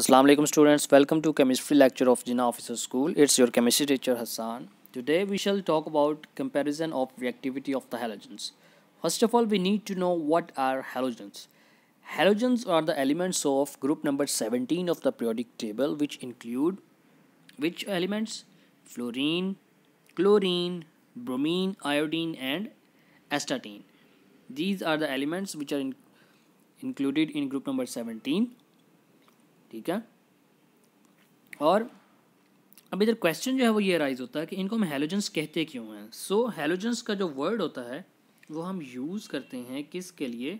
Assalamu alaikum students welcome to chemistry lecture of Jinnah Officer School it's your chemistry teacher Hassan today we shall talk about comparison of reactivity of the halogens first of all we need to know what are halogens halogens are the elements of group number 17 of the periodic table which include which elements fluorine chlorine bromine iodine and astatine these are the elements which are in included in group number 17 ठीक है और अब इधर question जो है वो ये rise होता है कि इनको हम हेलोजेंस कहते क्यों हैं सो so, हेलोजेंस का जो वर्ड होता है वो हम यूज़ करते हैं किसके लिए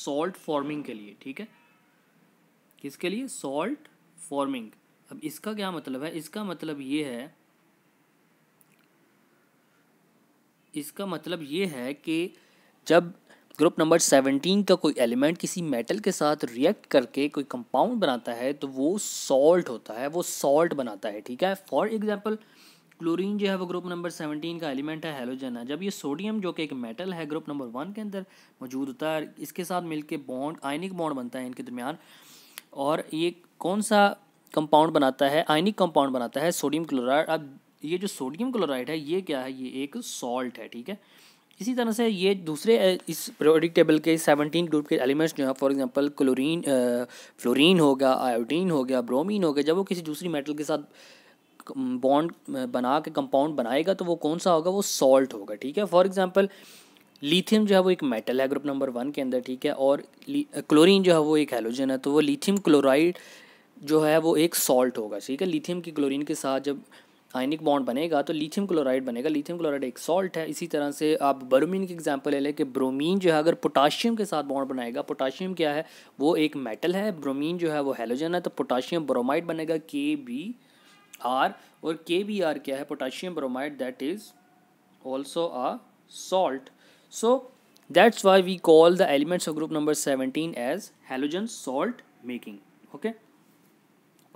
सॉल्ट फॉर्मिंग के लिए ठीक है किसके लिए सॉल्ट फॉर्मिंग अब इसका क्या मतलब है इसका मतलब ये है इसका मतलब ये है कि जब ग्रुप नंबर सेवनटीन का कोई एलिमेंट किसी मेटल के साथ रिएक्ट करके कोई कंपाउंड बनाता है तो वो सॉल्ट होता है वो सॉल्ट बनाता है ठीक है फॉर एग्जाम्पल क्लोरीन जो है वो ग्रुप नंबर सेवनटीन का एलिमेंट है हेलोजन है जब ये सोडियम जो कि एक मेटल है ग्रुप नंबर वन के अंदर मौजूद होता है इसके साथ मिलकर बॉन्ड आइनिक बॉन्ड बनता है इनके दरमियान और ये कौन सा कंपाउंड बनाता है आइनिक कंपाउंड बनाता है सोडियम क्लोराइड अब ये जो सोडियम क्लोराइड है ये क्या है ये एक सॉल्ट है ठीक है इसी तरह से ये दूसरे इस प्रोडिक टेबल के सेवनटीन ग्रुप के एलिमेंट्स जो हैं फॉर एग्जांपल क्लोरीन फ्लोरीन हो गया आयोडीन हो गया ब्रोमीन हो गया जब वो किसी दूसरी मेटल के साथ बॉन्ड बना के कंपाउंड बनाएगा तो वो कौन सा होगा वो सॉल्ट होगा ठीक है फॉर एग्ज़ाम्पल लिथियम जो है वो एक मेटल है ग्रुप नंबर वन के अंदर ठीक है और क्लोरीन जो है वो एक हेलोजन है तो वो लिथियम क्लोराइड जो है वो एक सॉल्ट होगा ठीक है लिथियम की क्लोरीन के साथ जब आयनिक बॉन्ड बनेगा तो लिथियम क्लोराइड बनेगा लिथियम क्लोराइड एक सॉल्ट है इसी तरह से आप ब्रोमीन की एग्जांपल ले लें कि ब्रोमीन जो है अगर पोटाशियम के साथ बॉन्ड बनाएगा पोटाशियम क्या है वो एक मेटल है ब्रोमीन जो है वो हेलोजन है तो पोटाशियम ब्रोमाइड बनेगा के बी आर और के बी आर क्या है potassium bromide that is also a salt so that's why we call the elements of group number seventeen as halogen salt making okay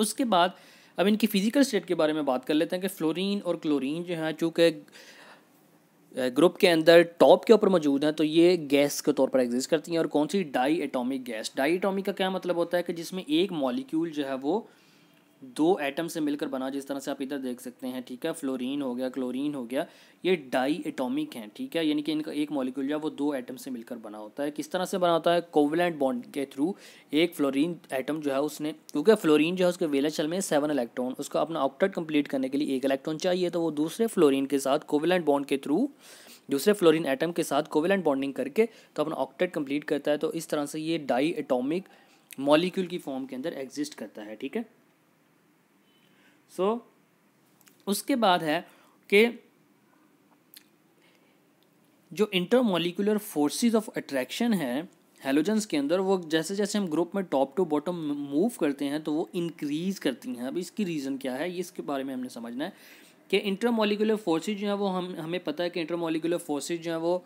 उसके बाद अब इनकी फ़िज़िकल स्टेट के बारे में बात कर लेते हैं कि फ्लोरीन और क्लोरीन जो है चूँकि ग्रुप के अंदर टॉप के ऊपर मौजूद हैं तो ये गैस के तौर पर एग्जिस्ट करती हैं और कौन सी diatomic gas diatomic का क्या मतलब होता है कि जिसमें एक मॉलिक्यूल जो है वो दो एटम से मिलकर बना जिस तरह से आप इधर देख सकते हैं ठीक है फ्लोरीन हो गया क्लोरीन हो गया ये डाई एटोमिक हैं ठीक है यानी कि इनका एक मॉलिक्यूल जो है वो दो एटम से मिलकर बना होता है किस तरह से बना होता है कोवलेंट बॉन्ड के थ्रू एक फ्लोरीन एटम जो है उसने क्योंकि फ्लोरीन जो है उसके वेला चल में सेवन इलेक्ट्रॉन उसका अपना ऑक्टेट कंप्लीट करने के लिए एक इलेक्ट्रॉन चाहिए तो वो दूसरे फ्लोरिन के साथ कोवलेंट बॉन्ड के थ्रू दूसरे फ्लोरिन एटम के साथ कोवलेंट बॉन्डिंग करके तो अपना ऑक्टेट कम्प्लीट करता है तो इस तरह से ये डाई एटोमिक मॉलिक्यूल की फॉर्म के अंदर एग्जिस्ट करता है ठीक है सो so, उसके बाद है कि जो इंटरमोलिकुलर फोर्सेस ऑफ अट्रैक्शन है हेलोजन्स के अंदर वो जैसे जैसे हम ग्रुप में टॉप टू बॉटम मूव करते हैं तो वो इंक्रीज़ करती हैं अब इसकी रीज़न क्या है ये इसके बारे में हमने समझना है कि इंटरमोलिकुलर फोर्सेज जो हैं वो हम हमें पता है कि इंटरमोलिकुलर फोर्सेज जो हैं वो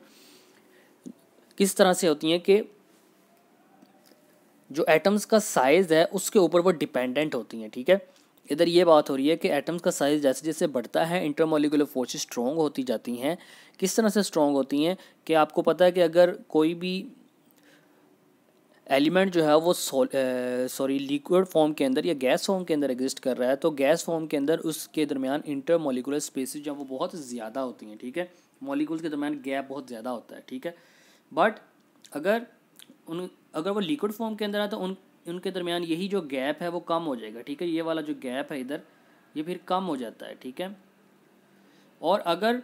किस तरह से होती हैं कि जो एटम्स का साइज़ है उसके ऊपर वो डिपेंडेंट होती हैं ठीक है इधर ये बात हो रही है कि एटम्स का साइज़ जैसे जैसे बढ़ता है इंटरमोलिकुलर फोर्सेस स्ट्रॉन्ग होती जाती हैं किस तरह से स्ट्रॉन्ग होती हैं कि आपको पता है कि अगर कोई भी एलिमेंट जो है वो सॉरी लिक्विड फॉर्म के अंदर या गैस फॉर्म के अंदर एग्जिस्ट कर रहा है तो गैस फॉर्म के अंदर उसके दरमियान इंटरमोलिकुलर स्पेसिस जो है वो बहुत ज़्यादा होती हैं ठीक है मोलिकुल्स के दरमियान गैप बहुत ज़्यादा होता है ठीक है बट अगर उन अगर वो लिक्विड फॉर्म के अंदर है तो उन उनके दरमियान यही जो गैप है वो कम हो जाएगा ठीक है ये वाला जो गैप है इधर ये फिर कम हो जाता है ठीक है और अगर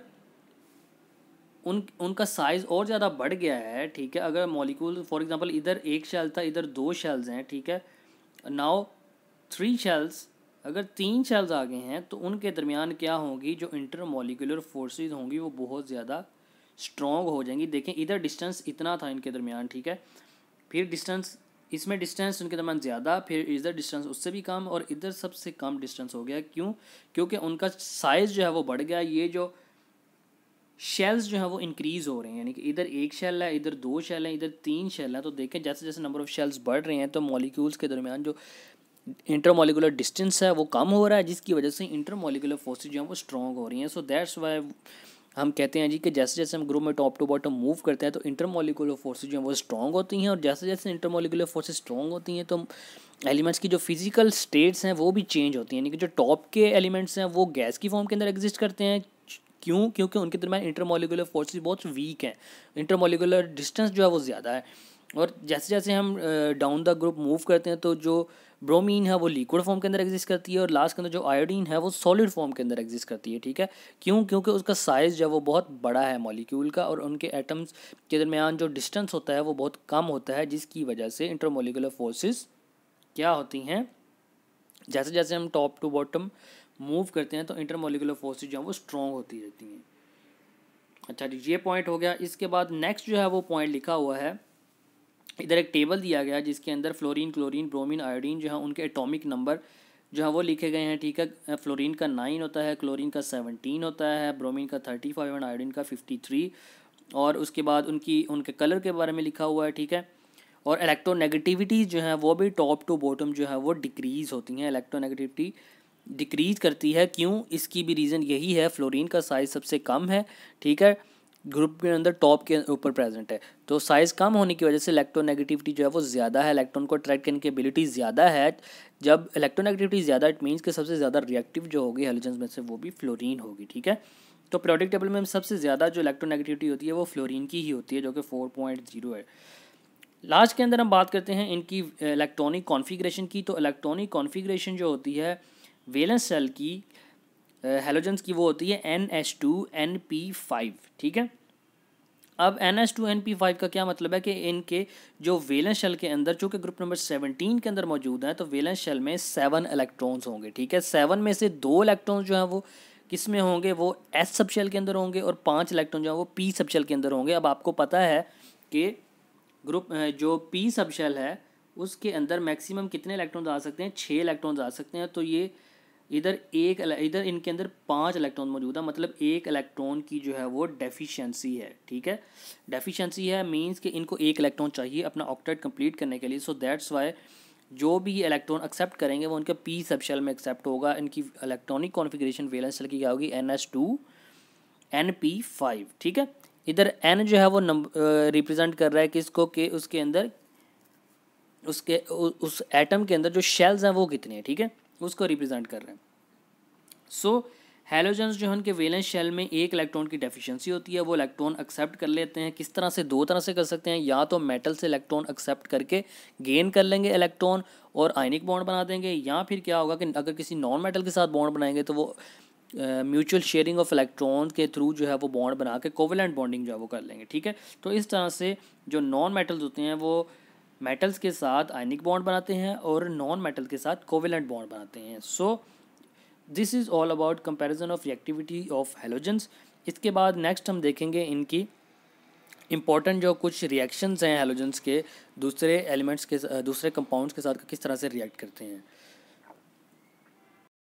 उन उनका साइज़ और ज़्यादा बढ़ गया है ठीक है अगर मॉलिक्यूल फॉर एग्जांपल इधर एक शेल था इधर दो शेल्स हैं ठीक है नाउ थ्री शेल्स अगर तीन शेल्स आ गए हैं तो उनके दरमियान क्या होगी जो इंटर मोलिकुलर फोर्सेज होंगी वो बहुत ज़्यादा स्ट्रॉन्ग हो जाएंगी देखें इधर डिस्टेंस इतना था इनके दरमियान ठीक है फिर डिस्टेंस इसमें डिस्टेंस उनके दरमियान ज़्यादा फिर इधर डिस्टेंस उससे भी कम और इधर सबसे कम डिस्टेंस हो गया क्यों क्योंकि उनका साइज़ जो है वो बढ़ गया ये जो शेल्स जो है वो इंक्रीज़ हो रहे हैं यानी कि इधर एक शेल है इधर दो शेल है इधर तीन शेल हैं तो देखें जैसे जैसे नंबर ऑफ़ शेल्स बढ़ रहे हैं तो मॉलिक्यूल्स के दरमियान जो इंटरमोलिकुलर डिस्टेंस है वो कम हो रहा है जिसकी वजह से इंटरमोलिकुलर फोर्सेज जो है वो स्ट्रॉन्ग हो रही हैं सो दैट्स वाई हम कहते हैं जी कि जैसे जैसे हम ग्रुप में टॉप टू बॉटम मूव करते हैं तो इंटरमोलिकुलर फोर्सेज जो हैं वो स्ट्रॉग होती हैं और जैसे जैसे इंटरमोलिकुलर फोर्सेज स्ट्रॉग होती हैं तो एलिमेंट्स की जो फिजिकल स्टेट्स हैं वो भी चेंज होती हैं यानी कि जो टॉप के एलिमेंट्स हैं वो गैस की फॉर्म के अंदर एग्जिस्ट करते हैं क्यों क्योंकि उनके दरमियान इंटरमोलिकुलर फोर्सेज बहुत वीक हैं इंटरमोलिकुलर डिस्टेंस जो है वो ज़्यादा है और जैसे जैसे हम डाउन द ग्रुप मूव करते हैं तो जो ब्रोमीन है वो लिक्विड फॉर्म के अंदर एग्जिस्ट करती है और लास्ट के अंदर जो आयोडीन है वो सॉलिड फॉर्म के अंदर एग्जिस्ट करती है ठीक है क्यों क्योंकि उसका साइज़ जो है वो बहुत बड़ा है मॉलिक्यूल का और उनके एटम्स के दरमियान जो डिस्टेंस होता है वो बहुत कम होता है जिसकी वजह से इंटरमोलिकुलर फोर्सेस क्या होती हैं जैसे जैसे हम टॉप टू बॉटम मूव करते हैं तो इंटरमोलिकुलर फोर्सेज जो है वो स्ट्रॉन्ग होती रहती हैं अच्छा जी ये पॉइंट हो गया इसके बाद नेक्स्ट जो है वो पॉइंट लिखा हुआ है इधर एक टेबल दिया गया जिसके अंदर फ्लोरीन क्लोरीन ब्रोमीन आयोडीन जो है उनके एटॉमिक नंबर जो है वो लिखे गए हैं ठीक है फ्लोरीन का नाइन होता है क्लोरीन का सेवनटीन होता है ब्रोमीन का थर्टी फाइव एंड आयोडीन का फिफ्टी थ्री और उसके बाद उनकी उनके कलर के बारे में लिखा हुआ है ठीक है और इलेक्ट्रोनेगेटिविटीज़ जो है वो भी टॉप टू बॉटम जो है वो डिक्रीज़ होती हैं इलेक्ट्रोनेगेटिविटी डिक्रीज करती है क्यों इसकी भी रीज़न यही है फ्लोरीन का साइज़ सबसे कम है ठीक है ग्रुप के अंदर टॉप के ऊपर प्रेजेंट है तो साइज कम होने की वजह से इलेक्ट्रोनेगेटिविटी जो है वो ज़्यादा है इलेक्ट्रॉन को अट्रैक्ट करने की एबिलिटी ज़्यादा है जब इलेक्ट्रोनेगेटिविटी ज़्यादा इट मींस के सबसे ज़्यादा रिएक्टिव जो होगी हेलोजन में से वो भी फ्लोरीन होगी ठीक है तो प्रोडक्ट टेबल में सबसे ज़्यादा जो इलेक्ट्रोनेगेटिविटी होती है वो फ्लोरिन की ही होती है जो कि फोर पॉइंट जीरो है लास्ट के अंदर हम बात करते हैं इनकी इलेक्ट्रॉनिक कॉन्फिग्रेशन की तो इलेक्ट्रॉनिक कॉन्फिग्रेशन जो होती है वेलेंस सेल की हेलोजेंस की वो होती है N H two N P five ठीक है अब N S two N P five का क्या मतलब है कि इनके जो वेलेंस शेल के अंदर चूँकि ग्रुप नंबर सेवनटीन के अंदर मौजूद हैं तो वेलेंस शेल में सेवन इलेक्ट्रॉन्स होंगे ठीक है सेवन में से दो इलेक्ट्रॉन्स जो हैं वो किस में होंगे वो एस सब शेल के अंदर होंगे और पांच इलेक्ट्रॉन जो हैं वो पी सब शेल के अंदर होंगे अब आपको पता है कि ग्रुप जो पी सब शेल है उसके अंदर मैक्सिमम कितने इलेक्ट्रॉन्स आ सकते हैं छः इलेक्ट्रॉन्स आ सकते हैं तो ये इधर एक इधर इनके अंदर पांच इलेक्ट्रॉन मौजूद है मतलब एक इलेक्ट्रॉन की जो है वो डेफिशिएंसी है ठीक है डेफिशिएंसी है मींस कि इनको एक इलेक्ट्रॉन चाहिए अपना ऑक्टेट कंप्लीट करने के लिए सो दैट्स वाई जो भी ये इलेक्ट्रॉन एक्सेप्ट करेंगे वो उनके पी सबशेल में एक्सेप्ट होगा इनकी इलेक्ट्रॉनिक कॉन्फिग्रेशन वेलेंस की क्या होगी N S two N P five ठीक है इधर एन जो है वो नंबर रिप्रेजेंट कर रहा है किसको के उसके अंदर उसके उस एटम के अंदर जो शेल्स हैं वो कितने हैं ठीक है थीके? उसको रिप्रेजेंट कर रहे हैं सो so, हेलोजन जो है उनके वेलेंस शेल में एक इलेक्ट्रॉन की डेफिशिएंसी होती है वो इलेक्ट्रॉन एक्सेप्ट कर लेते हैं किस तरह से दो तरह से कर सकते हैं या तो मेटल से इलेक्ट्रॉन एक्सेप्ट करके गेन कर लेंगे इलेक्ट्रॉन और आयनिक बॉन्ड बना देंगे या फिर क्या होगा कि अगर किसी नॉन मेटल के साथ बॉन्ड बनाएंगे तो वो म्यूचुअल शेयरिंग ऑफ इलेक्ट्रॉन के थ्रू जो है वो बॉन्ड बना के कोवलेंट बॉन्डिंग जो है वो कर लेंगे ठीक है तो इस तरह से जो नॉन मेटल्स होते हैं वो मेटल्स के साथ आयनिक बॉन्ड बनाते हैं और नॉन मेटल के साथ कोवेलेंट बॉन्ड बनाते हैं so this is all about comparison of reactivity of halogens इसके बाद नेक्स्ट हम देखेंगे इनकी इंपॉर्टेंट जो कुछ रिएक्शंस हैं हेलोजन्स के दूसरे एलिमेंट्स के दूसरे कंपाउंड्स के साथ किस तरह से रिएक्ट करते हैं